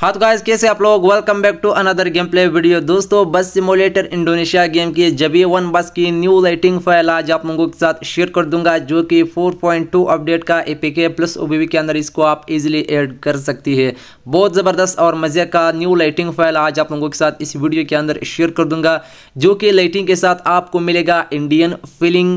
हाँ तो कैसे आप लोग welcome back to another game play video दोस्तों बस सिमुलेटर इंडोनेशिया गेम की जबी वन बस की न्यू लाइटिंग फाइल आज आप लोगों के साथ शेयर कर दूंगा जो कि 4.2 अपडेट का एपीके प्लस ओबीवी के अंदर इसको आप इजीली ऐड कर सकती है बहुत ज़बरदस्त और मज़े का न्यू लाइटिंग फाइल आज आप लोगों के साथ इस वीडियो के अंदर शेयर कर दूंगा जो कि लाइटिंग के साथ आपको मिलेगा इंडियन फिलिंग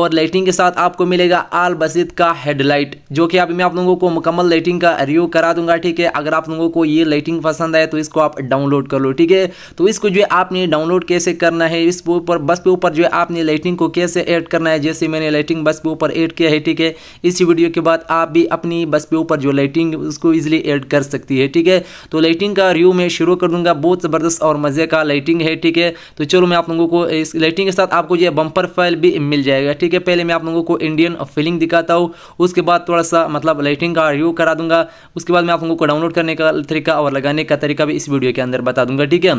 और लाइटिंग के साथ आपको मिलेगा आल बसीद का हेडलाइट जो कि अभी मैं आप लोगों को मुकम्मल लाइटिंग का रिव्यू करा दूंगा ठीक है अगर आप लोगों को ये ये लाइटिंग पसंद आए तो इसको आप डाउनलोड कर लो ठीक है तो इसको जो है आपने डाउनलोड कैसे करना है इस ऊपर बस के ऊपर जो है आपने लाइटिंग को कैसे ऐड करना है जैसे मैंने लाइटिंग बस के ऊपर ऐड किया है ठीक है इसी वीडियो के बाद आप भी अपनी बस के ऊपर जो लाइटिंग उसको ईजिली एड कर सकती है ठीक है तो लाइटिंग का रिव्यू मैं शुरू कर दूंगा बहुत ज़बरदस्त और मज़े का लाइटिंग है ठीक है तो चलो मैं आप लोगों को इस लाइटिंग के साथ आपको जो है बम्पर फाइल भी मिल जाएगा ठीक है पहले मैं आप लोगों को इंडियन फीलिंग दिखाता हूँ उसके बाद थोड़ा सा मतलब लाइटिंग का रिव्यू करा दूंगा उसके बाद मैं आप लोगों को डाउनलोड करने का तरीका और लगाने का तरीका भी इस वीडियो के अंदर बता दूंगा ठीक है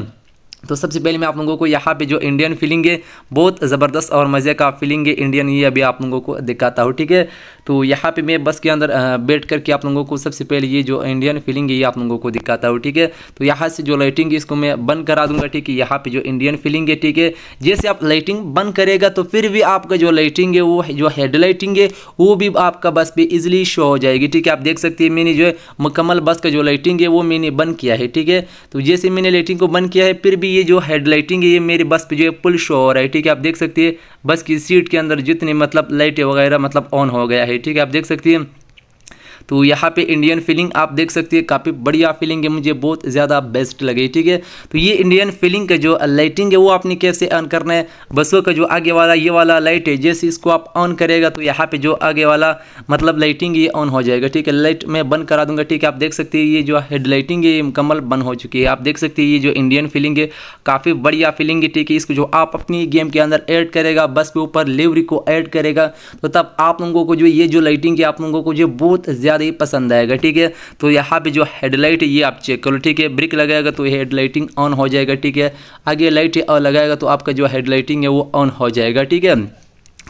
तो सबसे पहले मैं आप लोगों को यहाँ पे जो इंडियन फीलिंग है बहुत ज़बरदस्त और मज़े का फीलिंग है इंडियन ये अभी आप लोगों को दिखाता हूँ ठीक है तो यहाँ पे मैं बस के अंदर बैठ करके आप लोगों को सबसे पहले ये जो इंडियन फीलिंग है ये आप लोगों को दिखाता हूँ ठीक है तो यहाँ से जो लाइटिंग है इसको मैं बंद करा दूंगा ठीक है यहाँ पर जो इंडियन फीलिंग है ठीक है जैसे आप लाइटिंग बंद करेगा तो फिर भी आपका जो लाइटिंग है वो जो हेड लाइटिंग है वो भी आपका बस पर ईजिली शो हो जाएगी ठीक है आप देख सकते हैं मैंने जो है मुकम्मल बस का जो लाइटिंग है वो मैंने बंद किया है ठीक है तो जैसे मैंने लाइटिंग को बंद किया है फिर भी ये जो हेडलाइटिंग है ये मेरी बस पे जो है पुल शो हो रहा है ठीक है आप देख सकती है बस की सीट के अंदर जितने मतलब लाइटें वगैरह मतलब ऑन हो गया है ठीक है आप देख सकती है तो यहाँ पे इंडियन फीलिंग आप देख सकती है काफ़ी बढ़िया फीलिंग है मुझे बहुत ज़्यादा बेस्ट लगी ठीक है तो ये इंडियन फीलिंग का जो लाइटिंग है वो आपने कैसे ऑन करना है बसों का जो आगे वाला ये वाला लाइट है जैसे इसको आप ऑन करेगा तो यहाँ पे जो आगे वाला मतलब लाइटिंग ये ऑन हो जाएगा ठीक है लाइट मैं बंद करा दूंगा ठीक है आप देख सकते हैं ये जो हेड लाइटिंग है ये मुकम्मल बंद हो चुकी है आप देख सकते हैं ये जो इंडियन फीलिंग है काफ़ी बढ़िया फीलिंग है ठीक है इसको जो आप अपनी गेम के अंदर ऐड करेगा बस के ऊपर लेवरी को ऐड करेगा तो तब आप लोगों को जो ये जो लाइटिंग है आप लोगों को जो बहुत ज़्यादा ज़्यादा ही पसंद आएगा ठीक है तो यहाँ पे जो हेडलाइट ये आप चेक करो ठीक है ब्रिक लगाएगा तो ये हेडलाइटिंग ऑन हो जाएगा ठीक है आगे लाइट लगाएगा तो आपका जो हेडलाइटिंग है वो ऑन हो जाएगा ठीक है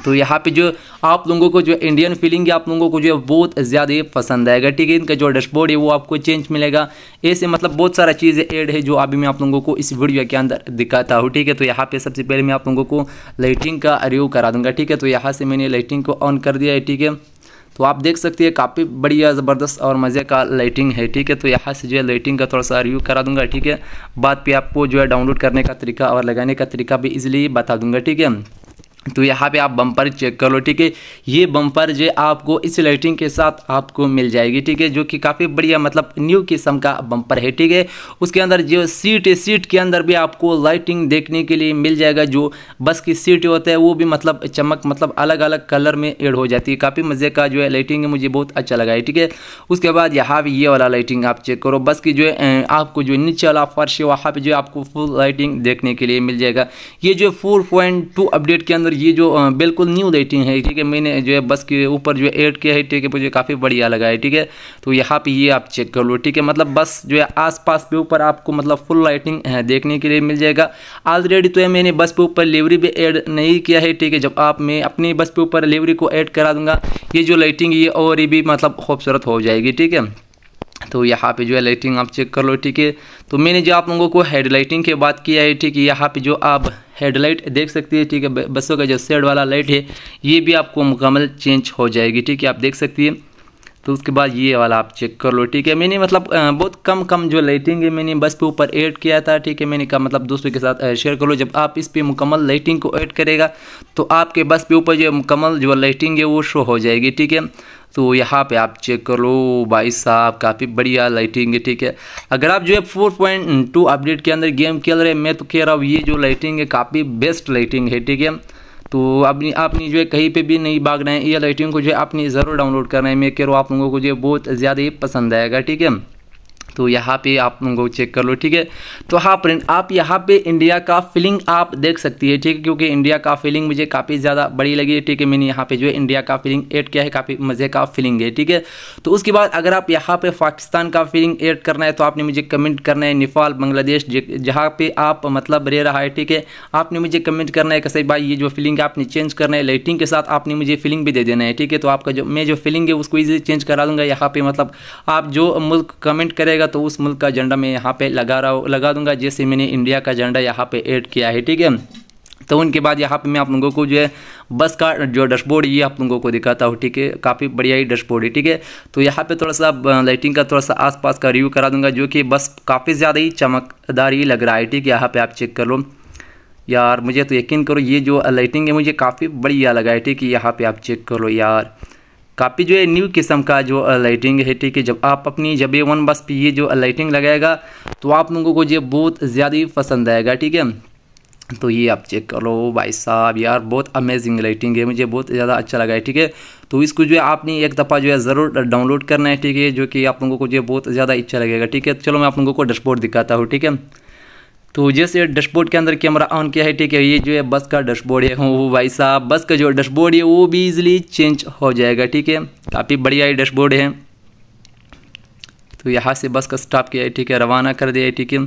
तो यहाँ पे जो आप लोगों को जो इंडियन फीलिंग है आप लोगों को जो है बहुत ज़्यादा ही पसंद आएगा ठीक है इनका जो डैशबोर्ड है वो आपको चेंज मिलेगा ऐसे मतलब बहुत सारा चीज़ ऐड है जो अभी मैं आप लोगों को इस वीडियो के अंदर दिखाता हूँ ठीक है तो यहाँ पे सबसे पहले मैं आप लोगों को लाइटिंग का रिव्यू करा दूंगा ठीक है तो यहाँ से मैंने लाइटिंग को ऑन कर दिया है ठीक है तो आप देख सकते हैं काफ़ी बढ़िया ज़बरदस्त और मज़े का लाइटिंग है ठीक है तो यहाँ से जो है लाइटिंग का थोड़ा सा रिव्यू करा दूंगा ठीक है बाद पे आपको जो है डाउनलोड करने का तरीका और लगाने का तरीका भी इजीली बता दूंगा ठीक है तो यहाँ पे आप बम्पर चेक कर लो ठीक है ये बम्पर जो आपको इस लाइटिंग के साथ आपको मिल जाएगी ठीक है जो कि काफ़ी बढ़िया मतलब न्यू किस्म का बम्पर है ठीक है उसके अंदर जो सीट है सीट के अंदर भी आपको लाइटिंग देखने के लिए मिल जाएगा जो बस की सीट होता है वो भी मतलब चमक मतलब अलग अलग कलर में एड हो जाती है काफ़ी मज़े का जो है लाइटिंग है मुझे बहुत अच्छा लगा है ठीक है उसके बाद यहाँ पर ये वाला लाइटिंग आप चेक करो बस की जो है अं, आपको जो नीचे वाला फर्श है वहाँ पर जो आपको फुल लाइटिंग देखने के लिए मिल जाएगा ये जो फोर अपडेट के अंदर ये जो बिल्कुल न्यू रेटिंग है ठीक है मैंने जो है बस के ऊपर जो है ऐड किया है ठीक है मुझे काफ़ी बढ़िया लगा है ठीक है तो यहाँ पे ये आप चेक कर लो ठीक है मतलब बस जो है आसपास के ऊपर आपको मतलब फुल लाइटिंग देखने के लिए मिल जाएगा ऑलरेडी तो है मैंने बस के ऊपर लेवरी भी ऐड नहीं किया है ठीक है जब आप मैं अपनी बस के ऊपर लेवरी को ऐड करा दूँगा ये जो लाइटिंग ये और भी मतलब खूबसूरत हो जाएगी ठीक है तो यहाँ पे जो है लाइटिंग आप चेक कर लो ठीक है तो मैंने जो आप लोगों को हेड लाइटिंग की बात किया है ठीक है यहाँ पे जो आप हेडलाइट देख सकती है ठीक है बसों का जो सेड वाला लाइट है ये भी आपको मुकम्मल चेंज हो जाएगी ठीक है आप देख सकती है तो उसके बाद ये वाला आप चेक कर लो ठीक है मैंने मतलब बहुत कम कम जो लाइटिंग है मैंने बस पे ऊपर ऐड किया था ठीक है मैंने कहा मतलब दोस्तों के साथ शेयर कर लो जब आप इस पर मुकम्मल लाइटिंग को ऐड करेगा तो आपके बस पे ऊपर जो मुकम्मल जो लाइटिंग है वो शो हो जाएगी ठीक है तो यहाँ पे आप चेक कर लो भाई साहब काफ़ी बढ़िया लाइटिंग है ठीक है अगर आप जो है फोर पॉइंट टू अपडेट के अंदर गेम खेल रहे हैं मैं तो कह रहा हूँ ये जो लाइटिंग है काफ़ी बेस्ट लाइटिंग है ठीक है तो अपनी आपने जो है कहीं पे भी नहीं भागना है ये लाइटिंग को जो है आपने ज़रूर डाउनलोड करना है मैं कह रहा हूँ आप लोगों को जो है बहुत ज़्यादा ही पसंद आएगा ठीक है तो यहाँ पे आप लोगों को चेक कर लो ठीक है तो हाँ फ्रेंड आप यहाँ पे इंडिया का फीलिंग आप देख सकती है ठीक है क्योंकि इंडिया का फीलिंग मुझे काफ़ी ज़्यादा बड़ी लगी है ठीक है मैंने यहाँ पे जो है इंडिया का फीलिंग ऐड किया है काफ़ी मज़े का फीलिंग है ठीक है तो उसके बाद अगर आप यहाँ पर पाकिस्तान का फीलिंग ऐड करना है तो आपने मुझे कमेंट करना है नेपाल बांग्लादेश जहाँ पर आप मतलब रह रहा है ठीक है आपने मुझे कमेंट करना है कसई भाई ये जो फीलिंग है आपने चेंज करना है लाइटिंग के साथ आपने मुझे फीलिंग भी दे देना है ठीक है तो आपका जो मैं जो फीलिंग है उसको ईजी चेंज करा लूँगा यहाँ पर मतलब आप जो मुल्क कमेंट करेगा रहेगा तो उस मुल्क का झंडा मैं यहाँ पे लगा रहा हूँ लगा दूंगा जैसे मैंने इंडिया का झंडा यहाँ पे ऐड किया है ठीक है तो उनके बाद यहाँ पे मैं आप लोगों को जो है बस का जो डैशबोर्ड ये आप लोगों को दिखाता हूँ ठीक है काफ़ी बढ़िया ही डैशबोर्ड है ठीक है तो यहाँ पे थोड़ा सा लाइटिंग का थोड़ा सा आसपास का रिव्यू करा दूंगा जो कि बस काफ़ी ज़्यादा ही चमकदार ही लग रहा है ठीक है यहाँ पर आप चेक कर लो यार मुझे तो यकीन करो ये जो लाइटिंग है मुझे काफ़ी बढ़िया लगा है ठीक है यहाँ पर आप चेक कर लो यार काफ़ी जो है न्यू किस्म का जो लाइटिंग है ठीक है जब आप अपनी जब ये वन बस पे ये जो लाइटिंग लगाएगा तो आप लोगों को ये बहुत ज़्यादा ही पसंद आएगा ठीक है तो ये आप चेक करो भाई साहब यार बहुत अमेजिंग लाइटिंग है मुझे बहुत ज़्यादा अच्छा लगा है ठीक है तो इसको जो है आपने एक दफ़ा जो है ज़रूर डाउनलोड करना है ठीक है जो कि आप लोगों को जो है बहुत ज़्यादा अच्छा लगेगा ठीक है चलो मैं आप लोगों को डैशबोर्ड दिखाता हूँ ठीक है तो जैसे डैशबोर्ड के अंदर कैमरा ऑन किया है ठीक है ये जो है बस का डैशबोर्ड है वो भाई साहब बस का जो डैशबोर्ड है वो भी इजीली चेंज हो जाएगा ठीक है काफ़ी बढ़िया डैशबोर्ड है तो यहाँ से बस का स्टॉप किया है ठीक है रवाना कर दिया है ठीक है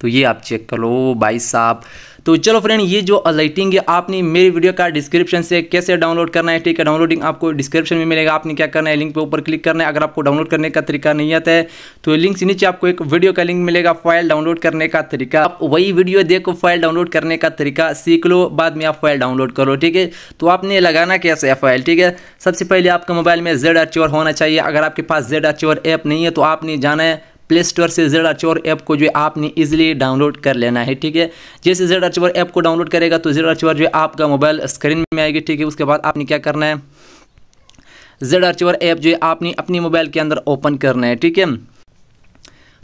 तो ये आप चेक कर लो भाई साहब तो चलो फ्रेंड ये जो लाइटिंग है आपने मेरी वीडियो का डिस्क्रिप्शन से कैसे डाउनलोड करना है ठीक है डाउनलोडिंग आपको डिस्क्रिप्शन में मिलेगा आपने क्या करना है लिंक पे ऊपर क्लिक करना है अगर आपको डाउनलोड करने का तरीका नहीं आता है तो लिंक से नीचे आपको एक वीडियो का लिंक मिलेगा फाइल डाउनलोड करने का तरीका आप वही वीडियो देखो फाइल डाउनलोड करने का तरीका सीख लो बाद में आप फाइल डाउनलोड करो ठीक है तो आपने लगाना कैसे है फाइल ठीक है सबसे पहले आपका मोबाइल में जेड आर होना चाहिए अगर आपके पास जेड आर ऐप नहीं है तो आपने जाना है प्ले स्टोर से जेड और ऐप को जो है आपने इजीली डाउनलोड कर लेना है ठीक है जैसे जेड अर्चवर ऐप को डाउनलोड करेगा तो जेड और जो है आपका मोबाइल स्क्रीन में आएगी ठीक है उसके बाद आपने क्या करना है जेड अर्चवर ऐप जो है आपने अपने मोबाइल के अंदर ओपन करना है ठीक है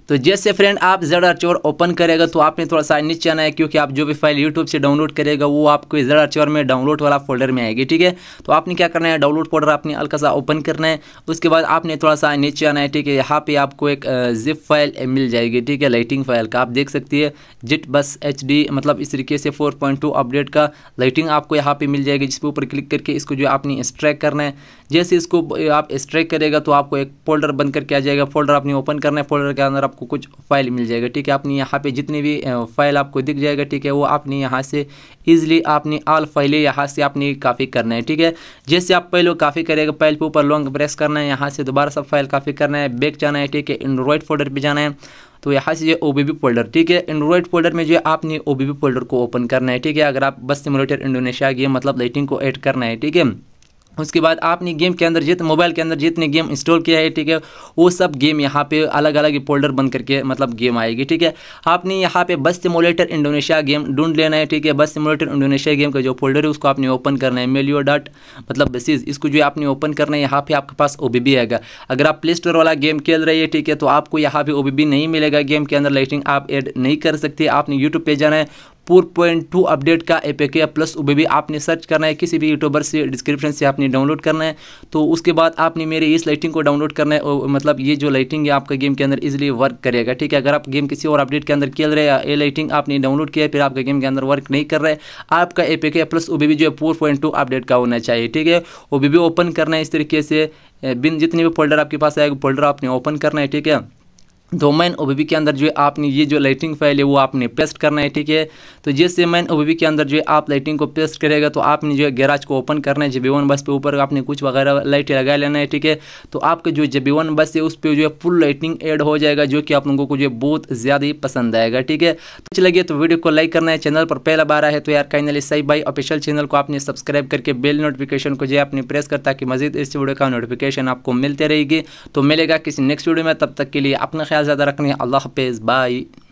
तो जैसे फ्रेंड आप जेड आर्चोर ओपन करेगा तो आपने थोड़ा सा नीचे आना है क्योंकि आप जो भी फाइल यूट्यूब से डाउनलोड करेगा वो आपको जेड आर्चोर में डाउनलोड वाला फोल्डर में आएगी ठीक है तो आपने क्या करना है डाउनलोड फोल्डर आपने हल्का सा ओपन करना है उसके बाद आपने थोड़ा सा नीचे आना है ठीक है यहाँ पर आपको एक जिप फाइल मिल जाएगी ठीक है लाइटिंग फाइल का आप देख सकती है जिट बस एच मतलब इस तरीके से फोर अपडेट का लाइटिंग आपको यहाँ पर मिल जाएगी जिसके ऊपर क्लिक करके इसको जो आपने स्ट्रैक करना है जैसे इसको आप स्ट्रैक करेगा तो आपको एक फोल्डर बंद करके आ जाएगा फोल्डर आपने ओपन करना है फोल्डर के अंदर आपको कुछ फाइल मिल जाएगा ठीक है आपने यहाँ पे जितने भी फाइल आपको दिख जाएगा ठीक है वो आपने यहाँ से ईजिली आपने आल फाइलें यहाँ से आपने काफ़ी करना है ठीक है जैसे आप पहले काफ़ी करेगा पहले पे ऊपर लॉन्ग प्रेस करना है यहाँ से दोबारा सब फाइल काफ़ी करना है बैक जाना है ठीक है एंड्रॉयड फोल्डर पर जाना है तो यहाँ से ये ओ फोल्डर ठीक है एंड्रॉइड फोल्डर में जो है आपने ओ फोल्डर को ओपन करना है ठीक है अगर आप बस सिमुलेटर इंडोनेशिया गेम मतलब लाइटिंग को ऐड करना है ठीक है उसके बाद आपने गेम के अंदर जितने मोबाइल के अंदर जितने गेम इंस्टॉल किया है ठीक है वो सब गेम यहाँ पे अलग अलग फोल्डर बंद करके मतलब गेम आएगी ठीक है आपने यहाँ पे बस सिमुलेटर इंडोनेशिया गेम ढूंढ लेना है ठीक है बस सिमुलेटर इंडोनेशिया गेम का जो फोल्डर है उसको आपने ओपन करना है मेलियो डॉट मतलब बसीज इसको जो आपने ओपन करना है यहाँ पर आपके पास ओ आएगा अगर आप प्ले स्टोर वाला गेम खेल रहे हैं ठीक है तो आपको यहाँ पर ओ नहीं मिलेगा गेम के अंदर लाइटिंग आप एड नहीं कर सकते आपने यूट्यूब पर जाना है पूर्व पॉइंट टू अपडेट का के प्लस वो भी आपने सर्च करना है किसी भी यूट्यूबर से डिस्क्रिप्शन से आपने डाउनलोड करना है तो उसके बाद आपने मेरे इस लाइटिंग को डाउनलोड करना है और मतलब ये जो लाइटिंग है आपका गेम के अंदर इजिली वर्क करेगा ठीक है अगर आप गेम किसी और अपडेट के अंदर खेल रहे हैं ये लाइटिंग आपने डाउनलोड किया फिर आपका गेम के अंदर वर्क नहीं कर रहा है आपका के प्लस वो भी जो है फोर पॉइंट टू अपडेट का होना चाहिए ठीक है वो भी ओपन करना है इस तरीके से बिन जितने भी फोल्डर आपके पास आएगा फोल्डर आपने ओपन करना है ठीक है तो मैन ओ के अंदर जो है आपने ये जो लाइटिंग फाइल है वो आपने पेस्ट करना है ठीक है तो जैसे मैन ओ के अंदर जो है आप लाइटिंग को पेस्ट करेगा तो आपने जो है गैराज को ओपन करना है जब वन बस पे ऊपर आपने कुछ वगैरह लाइट लगा लेना है ठीक है तो आपके जो जब वन बस है उस पर जो है फुल लाइटिंग एड हो जाएगा जो कि आप लोगों को जो है बहुत ज़्यादा ही पसंद आएगा ठीक है तो अच्छी लगे तो वीडियो को लाइक करना है चैनल पर पहला बार है तो यार काइनली सही भाई ऑफिशियल चैनल को आपने सब्सक्राइब करके बेल नोटिफिकेशन को जो है आपने प्रेस कर ताकि मजीद इस वीडियो का नोटिफिकेशन आपको मिलते रहेगी तो मिलेगा किसी नेक्स्ट वीडियो में तब तक के लिए अपना ख्याल زیادہ دركني اللہ حافظ بائی